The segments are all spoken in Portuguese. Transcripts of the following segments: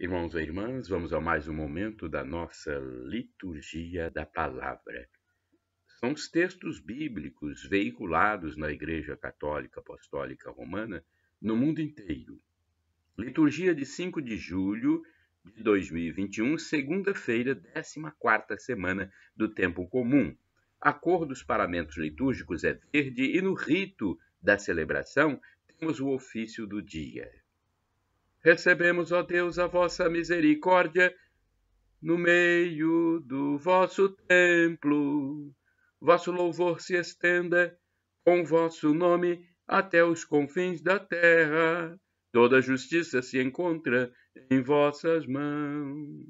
Irmãos e irmãs, vamos a mais um momento da nossa liturgia da palavra. São os textos bíblicos veiculados na Igreja Católica Apostólica Romana no mundo inteiro. Liturgia de 5 de julho de 2021, segunda-feira, 14 semana do tempo comum. A cor dos paramentos litúrgicos é verde e no rito da celebração temos o ofício do dia. Recebemos, ó Deus, a vossa misericórdia no meio do vosso templo. Vosso louvor se estenda com vosso nome até os confins da terra. Toda justiça se encontra em vossas mãos.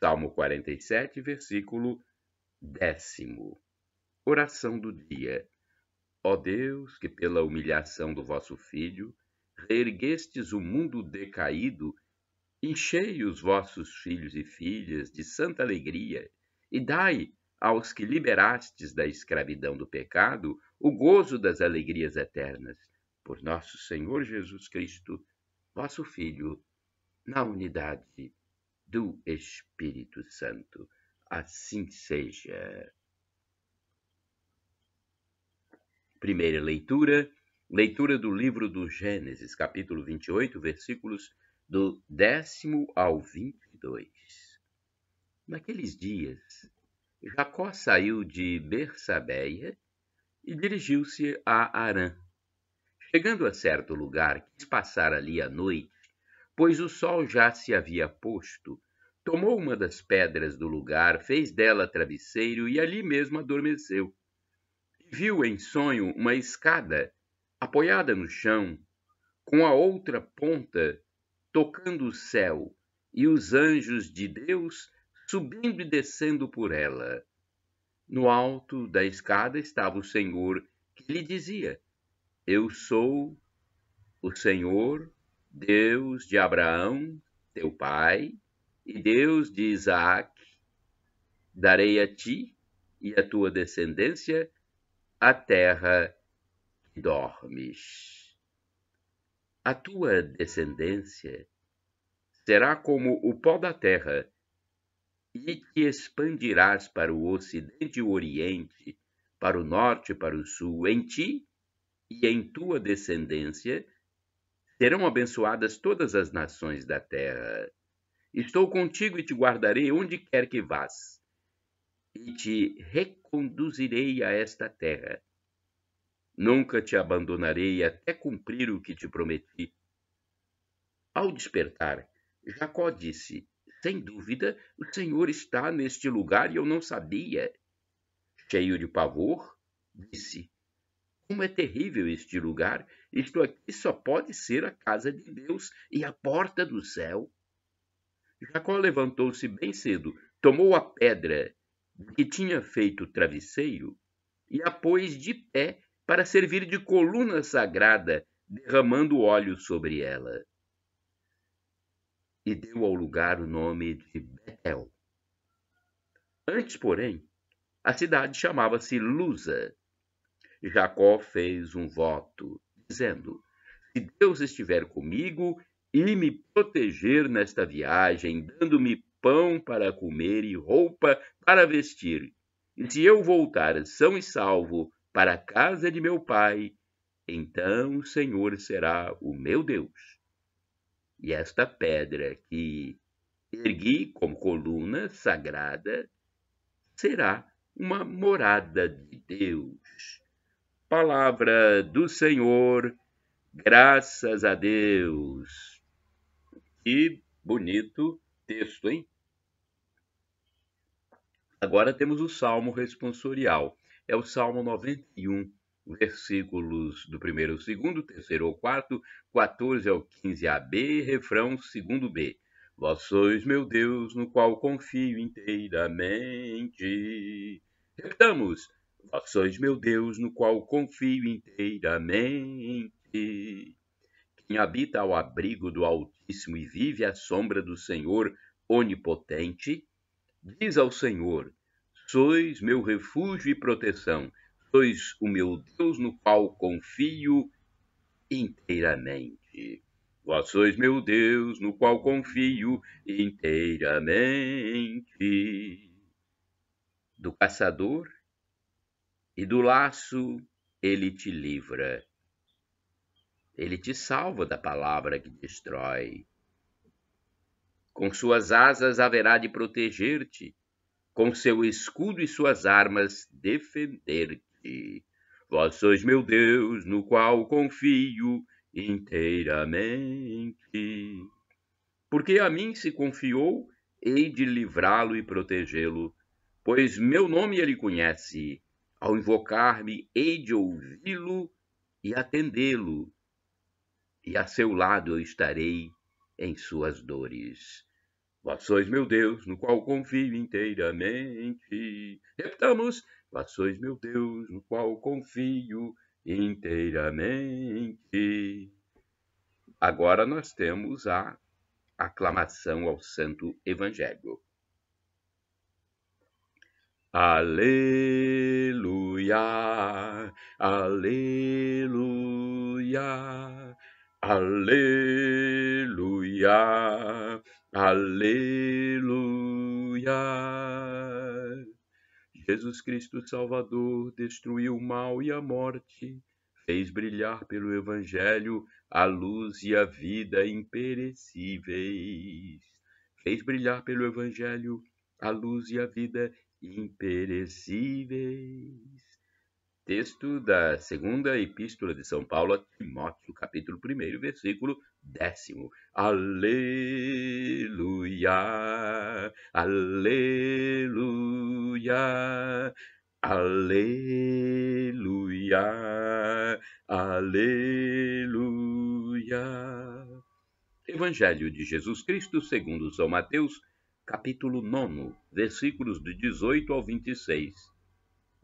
Salmo 47, versículo décimo. Oração do dia. Ó Deus, que pela humilhação do vosso Filho reerguestes o mundo decaído, enchei os vossos filhos e filhas de santa alegria, e dai aos que liberastes da escravidão do pecado o gozo das alegrias eternas, por nosso Senhor Jesus Cristo, vosso Filho, na unidade do Espírito Santo. Assim seja. Primeira leitura Leitura do livro do Gênesis, capítulo 28, versículos do décimo ao 22. Naqueles dias, Jacó saiu de Bersabeia e dirigiu-se a Arã. Chegando a certo lugar, quis passar ali a noite, pois o sol já se havia posto. Tomou uma das pedras do lugar, fez dela travesseiro e ali mesmo adormeceu. Viu em sonho uma escada apoiada no chão, com a outra ponta tocando o céu e os anjos de Deus subindo e descendo por ela. No alto da escada estava o Senhor, que lhe dizia: Eu sou o Senhor, Deus de Abraão, teu pai, e Deus de Isaac. Darei a ti e à tua descendência a terra dormes. A tua descendência será como o pó da terra, e te expandirás para o ocidente e o oriente, para o norte e para o sul. Em ti e em tua descendência serão abençoadas todas as nações da terra. Estou contigo e te guardarei onde quer que vás, e te reconduzirei a esta terra Nunca te abandonarei até cumprir o que te prometi. Ao despertar, Jacó disse: Sem dúvida, o Senhor está neste lugar e eu não sabia. Cheio de pavor, disse: Como é terrível este lugar! Isto aqui só pode ser a casa de Deus e a porta do céu. Jacó levantou-se bem cedo, tomou a pedra que tinha feito travesseiro e a pôs de pé para servir de coluna sagrada, derramando óleo sobre ela. E deu ao lugar o nome de Betel. Antes, porém, a cidade chamava-se Lusa. Jacó fez um voto, dizendo: Se Deus estiver comigo e me proteger nesta viagem, dando-me pão para comer e roupa para vestir, e se eu voltar são e salvo, para a casa de meu pai, então o Senhor será o meu Deus. E esta pedra que ergui como coluna sagrada será uma morada de Deus. Palavra do Senhor, graças a Deus. Que bonito texto, hein? Agora temos o salmo responsorial é o Salmo 91, versículos do primeiro ao segundo, terceiro ao quarto, 14 ao 15ab, refrão segundo b. Vós sois meu Deus, no qual confio inteiramente. Repitamos: Vós sois meu Deus, no qual confio inteiramente. Quem habita ao abrigo do Altíssimo e vive à sombra do Senhor Onipotente, diz ao Senhor: Sois meu refúgio e proteção, sois o meu Deus no qual confio inteiramente. Vós sois meu Deus no qual confio inteiramente. Do caçador e do laço ele te livra. Ele te salva da palavra que destrói. Com suas asas haverá de proteger-te com seu escudo e suas armas, defender-te. Vós sois meu Deus, no qual confio inteiramente. Porque a mim se confiou, hei de livrá-lo e protegê-lo, pois meu nome ele conhece. Ao invocar-me, hei de ouvi-lo e atendê-lo, e a seu lado eu estarei em suas dores. Vós sois meu Deus, no qual confio inteiramente. Repitamos: Vós sois meu Deus, no qual confio inteiramente. Agora nós temos a aclamação ao Santo Evangelho. Aleluia, aleluia, aleluia. Aleluia! Jesus Cristo Salvador destruiu o mal e a morte, fez brilhar pelo Evangelho a luz e a vida imperecíveis. Fez brilhar pelo Evangelho a luz e a vida imperecíveis. Texto da segunda epístola de São Paulo a Timóteo, capítulo 1, versículo décimo. Aleluia, aleluia, aleluia, aleluia. Evangelho de Jesus Cristo segundo São Mateus, capítulo 9, versículos de 18 ao 26.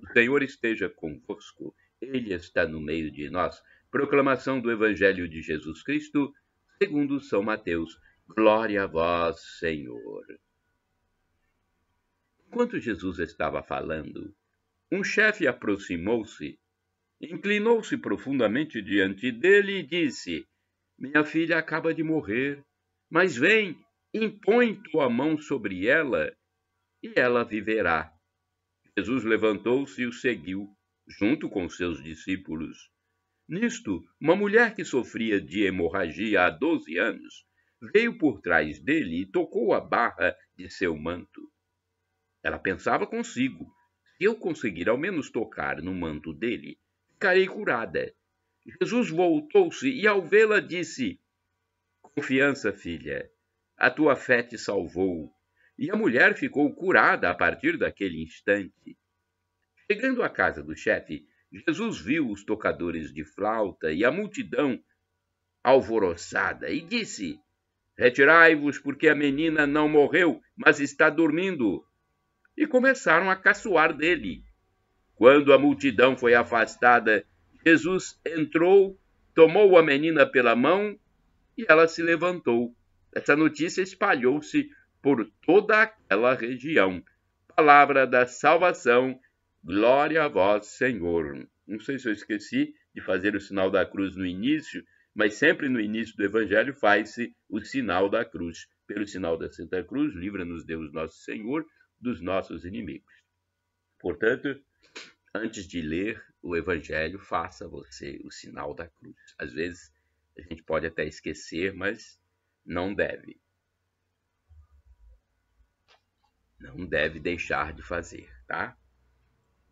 O Senhor esteja convosco, Ele está no meio de nós. Proclamação do Evangelho de Jesus Cristo, segundo São Mateus. Glória a vós, Senhor. Enquanto Jesus estava falando, um chefe aproximou-se, inclinou-se profundamente diante dele e disse: Minha filha acaba de morrer, mas vem, impõe tua mão sobre ela e ela viverá. Jesus levantou-se e o seguiu, junto com seus discípulos. Nisto, uma mulher que sofria de hemorragia há doze anos veio por trás dele e tocou a barra de seu manto. Ela pensava consigo: se eu conseguir ao menos tocar no manto dele, ficarei curada. Jesus voltou-se e, ao vê-la, disse: Confiança, filha, a tua fé te salvou e a mulher ficou curada a partir daquele instante. Chegando à casa do chefe, Jesus viu os tocadores de flauta e a multidão alvoroçada e disse: Retirai-vos, porque a menina não morreu, mas está dormindo. E começaram a caçoar dele. Quando a multidão foi afastada, Jesus entrou, tomou a menina pela mão e ela se levantou. Essa notícia espalhou-se por toda aquela região. Palavra da salvação, glória a vós, Senhor. Não sei se eu esqueci de fazer o sinal da cruz no início, mas sempre no início do Evangelho faz-se o sinal da cruz. Pelo sinal da Santa Cruz, livra-nos Deus nosso Senhor dos nossos inimigos. Portanto, antes de ler o Evangelho, faça você o sinal da cruz. Às vezes a gente pode até esquecer, mas não deve. não deve deixar de fazer, tá?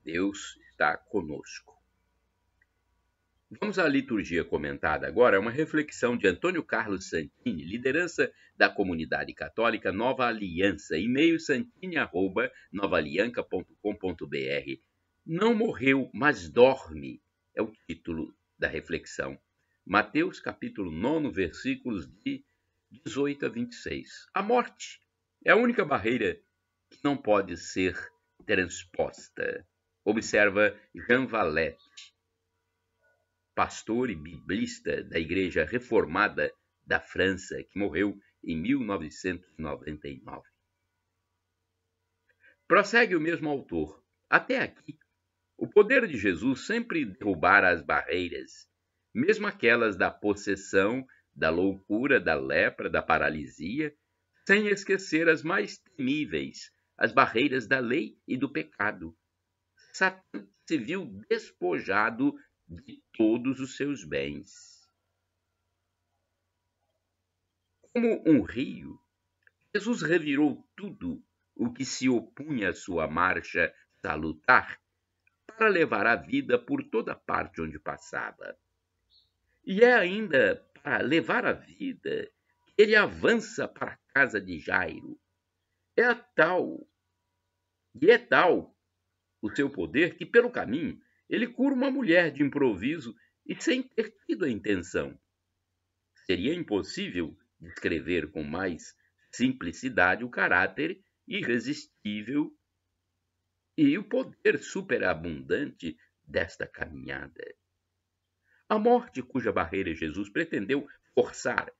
Deus está conosco. Vamos à liturgia comentada agora, é uma reflexão de Antônio Carlos Santini, liderança da comunidade católica Nova Aliança, e-mail santini@novalianca.com.br. Não morreu, mas dorme, é o título da reflexão. Mateus capítulo 9, versículos de 18 a 26. A morte é a única barreira que não pode ser transposta. Observa Jean pastor e biblista da Igreja Reformada da França, que morreu em 1999. Prossegue o mesmo autor. Até aqui, o poder de Jesus sempre derrubara as barreiras, mesmo aquelas da possessão, da loucura, da lepra, da paralisia, sem esquecer as mais temíveis, as barreiras da lei e do pecado. Satã se viu despojado de todos os seus bens. Como um rio, Jesus revirou tudo o que se opunha à sua marcha salutar para levar a vida por toda parte onde passava. E é ainda para levar a vida que ele avança para a casa de Jairo. É a tal e é tal o seu poder que, pelo caminho, ele cura uma mulher de improviso e sem ter tido a intenção. Seria impossível descrever com mais simplicidade o caráter irresistível e o poder superabundante desta caminhada. A morte cuja barreira Jesus pretendeu forçar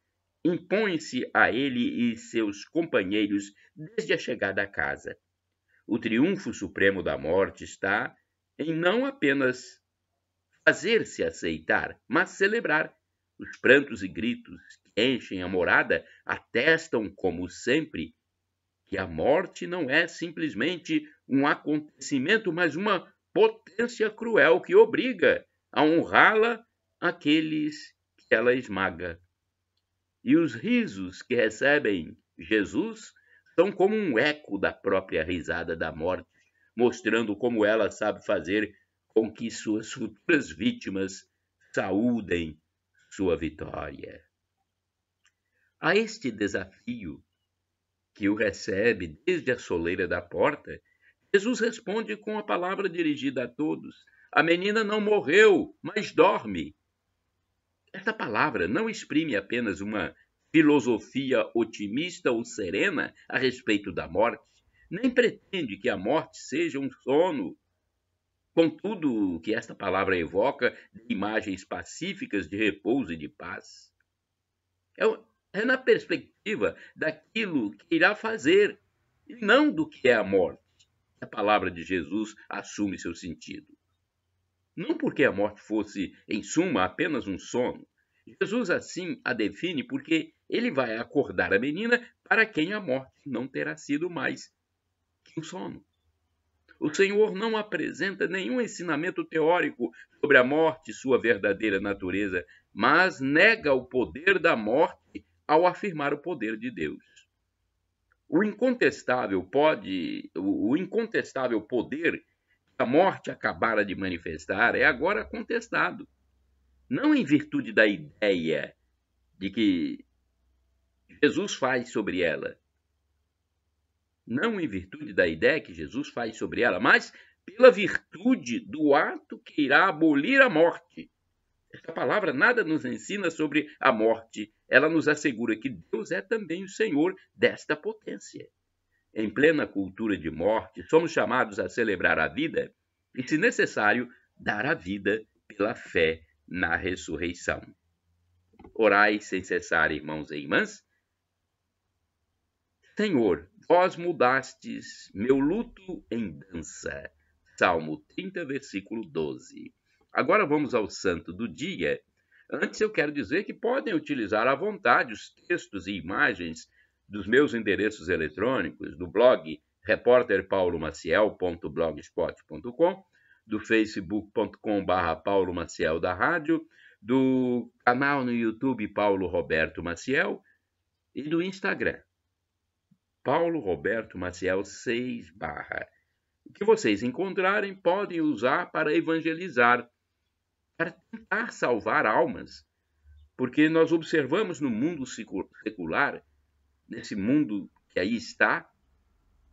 impõe-se a ele e seus companheiros desde a chegada à casa o triunfo supremo da morte está em não apenas fazer-se aceitar, mas celebrar. Os prantos e gritos que enchem a morada atestam, como sempre, que a morte não é simplesmente um acontecimento, mas uma potência cruel que obriga a honrá-la aqueles que ela esmaga. E os risos que recebem Jesus são como um eco da própria risada da morte, mostrando como ela sabe fazer com que suas futuras vítimas saúdem sua vitória. A este desafio, que o recebe desde a soleira da porta, Jesus responde com a palavra dirigida a todos: A menina não morreu, mas dorme. Esta palavra não exprime apenas uma filosofia otimista ou serena a respeito da morte, nem pretende que a morte seja um sono. Contudo, que esta palavra evoca imagens pacíficas de repouso e de paz. É, é, na perspectiva daquilo que irá fazer, e não do que é a morte, que a palavra de Jesus assume seu sentido. Não porque a morte fosse, em suma, apenas um sono. Jesus assim a define porque ele vai acordar a menina para quem a morte não terá sido mais que um sono. O Senhor não apresenta nenhum ensinamento teórico sobre a morte e sua verdadeira natureza, mas nega o poder da morte ao afirmar o poder de Deus. O incontestável pode, o incontestável poder que a morte acabara de manifestar é agora contestado, não em virtude da ideia de que Jesus faz sobre ela. Não em virtude da ideia que Jesus faz sobre ela, mas pela virtude do ato que irá abolir a morte. Esta palavra nada nos ensina sobre a morte. Ela nos assegura que Deus é também o Senhor desta potência. Em plena cultura de morte, somos chamados a celebrar a vida e, se necessário, dar a vida pela fé na ressurreição. Orai sem cessar, irmãos e irmãs, Senhor, vós mudastes meu luto em dança. Salmo 30, versículo 12. Agora vamos ao santo do dia. Antes eu quero dizer que podem utilizar à vontade os textos e imagens dos meus endereços eletrônicos, do blog repórterpaulomaciel.blogspot.com, do facebook.com barra da Rádio, do canal no YouTube Paulo Roberto Maciel e do Instagram Paulo Roberto Maciel 6 barra. O que vocês encontrarem podem usar para evangelizar, para tentar salvar almas, porque nós observamos no mundo secular, nesse mundo que aí está,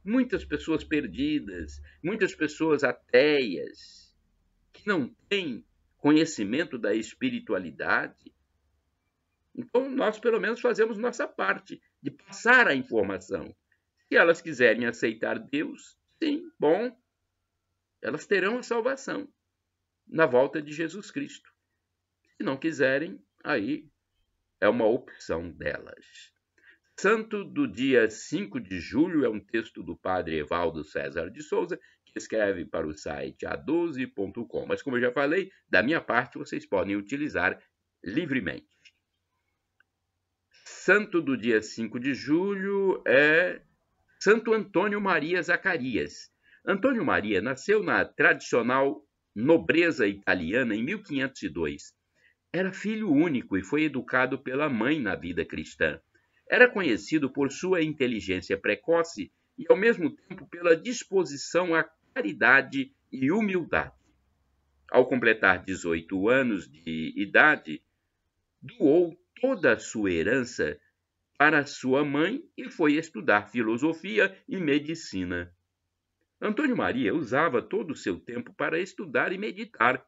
muitas pessoas perdidas, muitas pessoas ateias, que não têm conhecimento da espiritualidade. Então, nós pelo menos fazemos nossa parte de passar a informação. Se elas quiserem aceitar Deus, sim, bom, elas terão a salvação na volta de Jesus Cristo. Se não quiserem, aí é uma opção delas. Santo do dia 5 de julho é um texto do padre Evaldo César de Souza, que escreve para o site a12.com. Mas, como eu já falei, da minha parte vocês podem utilizar livremente santo do dia 5 de julho é Santo Antônio Maria Zacarias. Antônio Maria nasceu na tradicional nobreza italiana em 1502. Era filho único e foi educado pela mãe na vida cristã. Era conhecido por sua inteligência precoce e, ao mesmo tempo, pela disposição à caridade e humildade. Ao completar 18 anos de idade, doou toda a sua herança para sua mãe e foi estudar filosofia e medicina. Antônio Maria usava todo o seu tempo para estudar e meditar.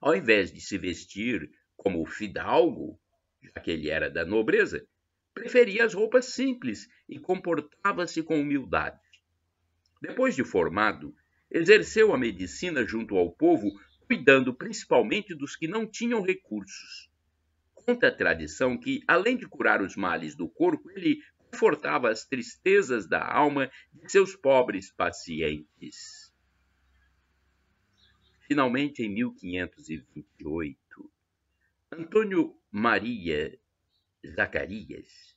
Ao invés de se vestir como fidalgo, já que ele era da nobreza, preferia as roupas simples e comportava-se com humildade. Depois de formado, exerceu a medicina junto ao povo, cuidando principalmente dos que não tinham recursos. Conta a tradição que, além de curar os males do corpo, ele confortava as tristezas da alma de seus pobres pacientes. Finalmente, em 1528, Antônio Maria Zacarias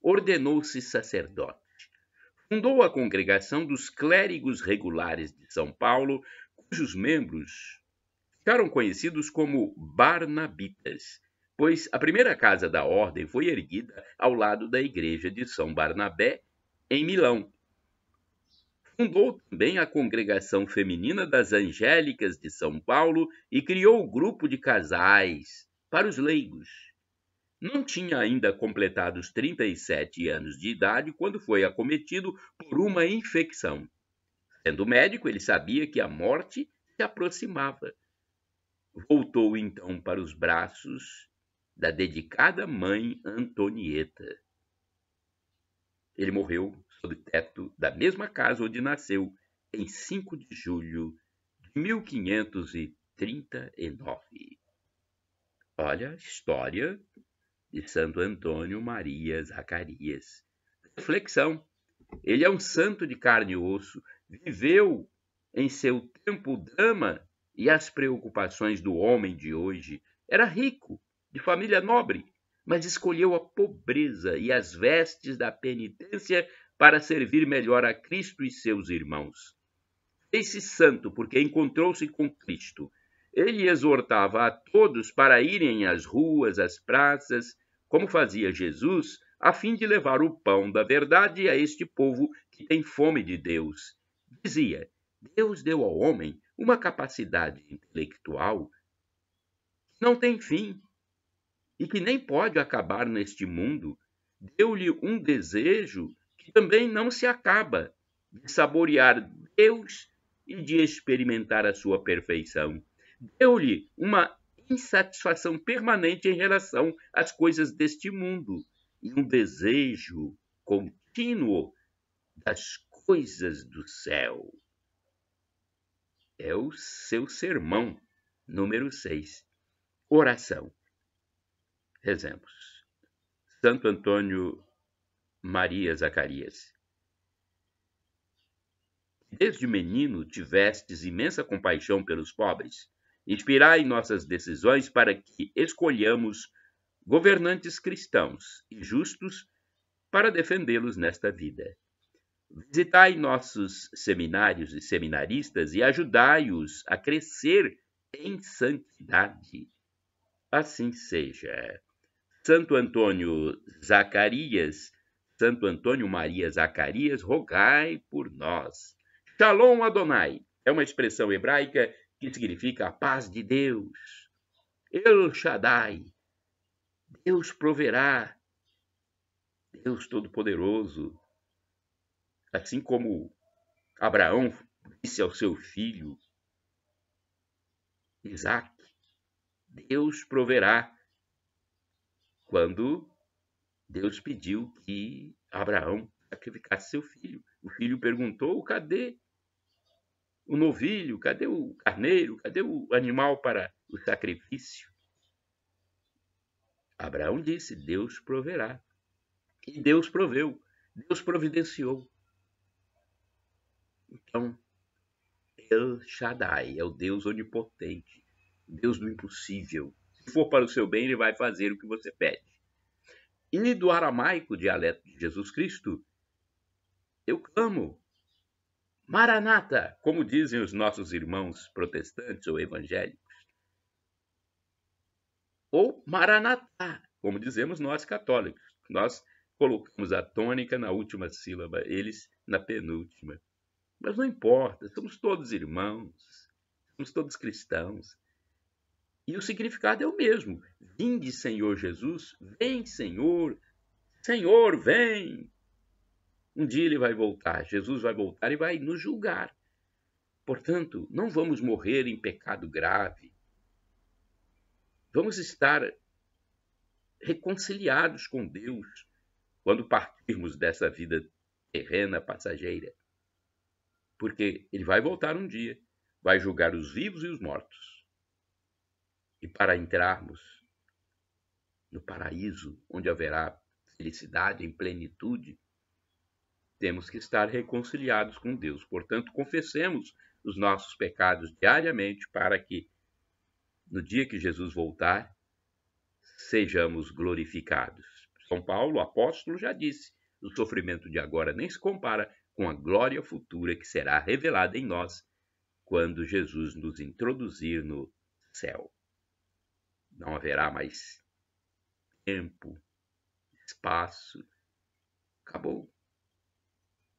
ordenou-se sacerdote. Fundou a congregação dos clérigos regulares de São Paulo, cujos membros ficaram conhecidos como Barnabitas, pois a primeira casa da ordem foi erguida ao lado da igreja de São Barnabé, em Milão. Fundou também a Congregação Feminina das Angélicas de São Paulo e criou o grupo de casais para os leigos. Não tinha ainda completado os 37 anos de idade quando foi acometido por uma infecção. Sendo médico, ele sabia que a morte se aproximava voltou então para os braços da dedicada mãe Antonieta. Ele morreu sob o teto da mesma casa onde nasceu em 5 de julho de 1539. Olha a história de Santo Antônio Maria Zacarias. Reflexão. Ele é um santo de carne e osso, viveu em seu tempo dama e as preocupações do homem de hoje, era rico, de família nobre, mas escolheu a pobreza e as vestes da penitência para servir melhor a Cristo e seus irmãos. Fez-se santo porque encontrou-se com Cristo. Ele exortava a todos para irem às ruas, às praças, como fazia Jesus, a fim de levar o pão da verdade a este povo que tem fome de Deus. Dizia: Deus deu ao homem uma capacidade intelectual que não tem fim e que nem pode acabar neste mundo. Deu-lhe um desejo que também não se acaba de saborear Deus e de experimentar a sua perfeição. Deu-lhe uma insatisfação permanente em relação às coisas deste mundo e um desejo contínuo das coisas do céu é o seu sermão, número 6. Oração. Exemplos. Santo Antônio Maria Zacarias. Desde menino tivestes imensa compaixão pelos pobres. Inspirai nossas decisões para que escolhamos governantes cristãos e justos para defendê-los nesta vida. Visitai nossos seminários e seminaristas e ajudai-os a crescer em santidade. Assim seja. Santo Antônio Zacarias, Santo Antônio Maria Zacarias, rogai por nós. Shalom Adonai é uma expressão hebraica que significa a paz de Deus. El Shaddai, Deus proverá. Deus Todo-Poderoso, Assim como Abraão disse ao seu filho Isaac, Deus proverá quando Deus pediu que Abraão sacrificasse seu filho. O filho perguntou: cadê o novilho? Cadê o carneiro? Cadê o animal para o sacrifício? Abraão disse: Deus proverá. E Deus proveu, Deus providenciou. Então, El é Shaddai é o Deus onipotente, Deus do impossível. Se for para o seu bem, ele vai fazer o que você pede. E do aramaico, dialeto de Jesus Cristo, eu clamo, Maranata, como dizem os nossos irmãos protestantes ou evangélicos. Ou Maranatha, como dizemos nós católicos. Nós colocamos a tônica na última sílaba, eles na penúltima. Mas não importa, somos todos irmãos, somos todos cristãos. E o significado é o mesmo. Vinde, Senhor Jesus, vem, Senhor, Senhor, vem. Um dia ele vai voltar, Jesus vai voltar e vai nos julgar. Portanto, não vamos morrer em pecado grave. Vamos estar reconciliados com Deus quando partirmos dessa vida terrena passageira porque ele vai voltar um dia, vai julgar os vivos e os mortos. E para entrarmos no paraíso, onde haverá felicidade em plenitude, temos que estar reconciliados com Deus. Portanto, confessemos os nossos pecados diariamente para que, no dia que Jesus voltar, sejamos glorificados. São Paulo, apóstolo, já disse: o sofrimento de agora nem se compara com a glória futura que será revelada em nós quando Jesus nos introduzir no céu. Não haverá mais tempo, espaço, acabou.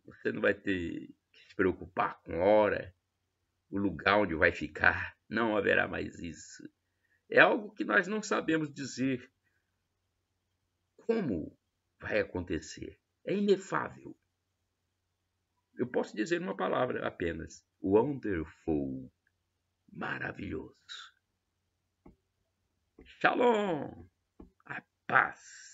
Você não vai ter que se preocupar com hora, o lugar onde vai ficar, não haverá mais isso. É algo que nós não sabemos dizer como vai acontecer. É inefável. Eu posso dizer uma palavra apenas: wonderful, maravilhoso. Shalom, a paz.